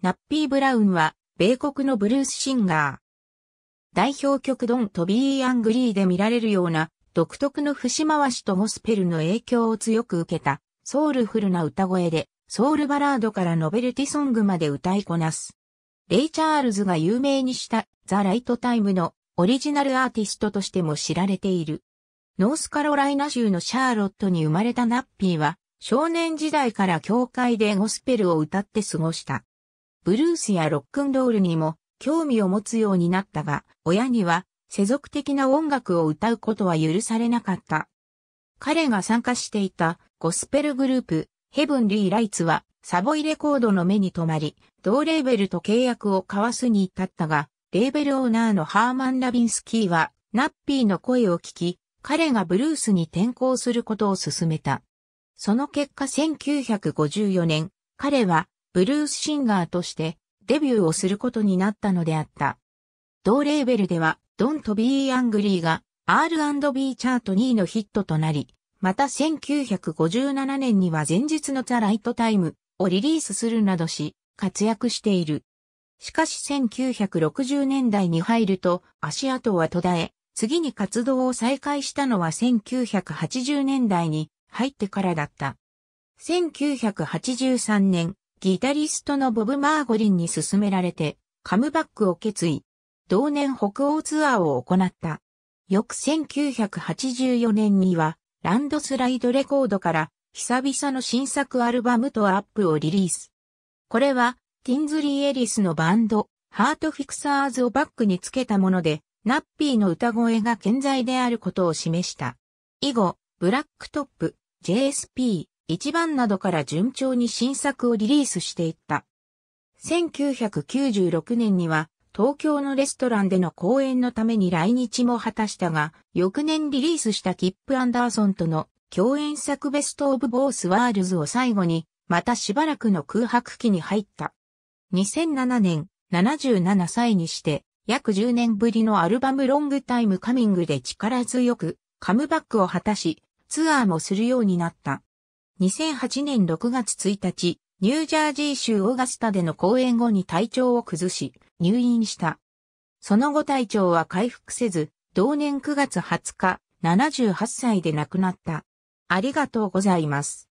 ナッピー・ブラウンは、米国のブルースシンガー。代表曲ドントビー・アングリーで見られるような、独特の節回しとゴスペルの影響を強く受けた、ソウルフルな歌声で、ソウルバラードからノベルティソングまで歌いこなす。レイ・チャールズが有名にしたザ・ライト・タイムのオリジナルアーティストとしても知られている。ノースカロライナ州のシャーロットに生まれたナッピーは、少年時代から教会でゴスペルを歌って過ごした。ブルースやロックンロールにも興味を持つようになったが、親には世俗的な音楽を歌うことは許されなかった。彼が参加していたゴスペルグループ、ヘブンリー・ライツは、サボイレコードの目に留まり、同レーベルと契約を交わすに至ったが、レーベルオーナーのハーマン・ラビンスキーは、ナッピーの声を聞き、彼がブルースに転校することを勧めた。その結果1954年、彼はブルースシンガーとしてデビューをすることになったのであった。同レーベルでは、Don't Be Angry が R&B チャート2位のヒットとなり、また1957年には前日のザ・ライトタイムをリリースするなどし、活躍している。しかし1960年代に入ると足跡は途絶え、次に活動を再開したのは1980年代に入ってからだった。1983年、ギタリストのボブ・マーゴリンに勧められて、カムバックを決意。同年北欧ツアーを行った。翌1984年には、ランドスライドレコードから、久々の新作アルバムとアップをリリース。これは、ティンズリー・エリスのバンド、ハートフィクサーズをバックにつけたもので、ナッピーの歌声が健在であることを示した。以後、ブラックトップ、JSP、1番などから順調に新作をリリースしていった。1996年には東京のレストランでの公演のために来日も果たしたが、翌年リリースしたキップ・アンダーソンとの共演作ベスト・オブ・ボース・ワールズを最後に、またしばらくの空白期に入った。2007年、77歳にして、約10年ぶりのアルバムロングタイムカミングで力強くカムバックを果たし、ツアーもするようになった。2008年6月1日、ニュージャージー州オーガスタでの公演後に体調を崩し、入院した。その後体調は回復せず、同年9月20日、78歳で亡くなった。ありがとうございます。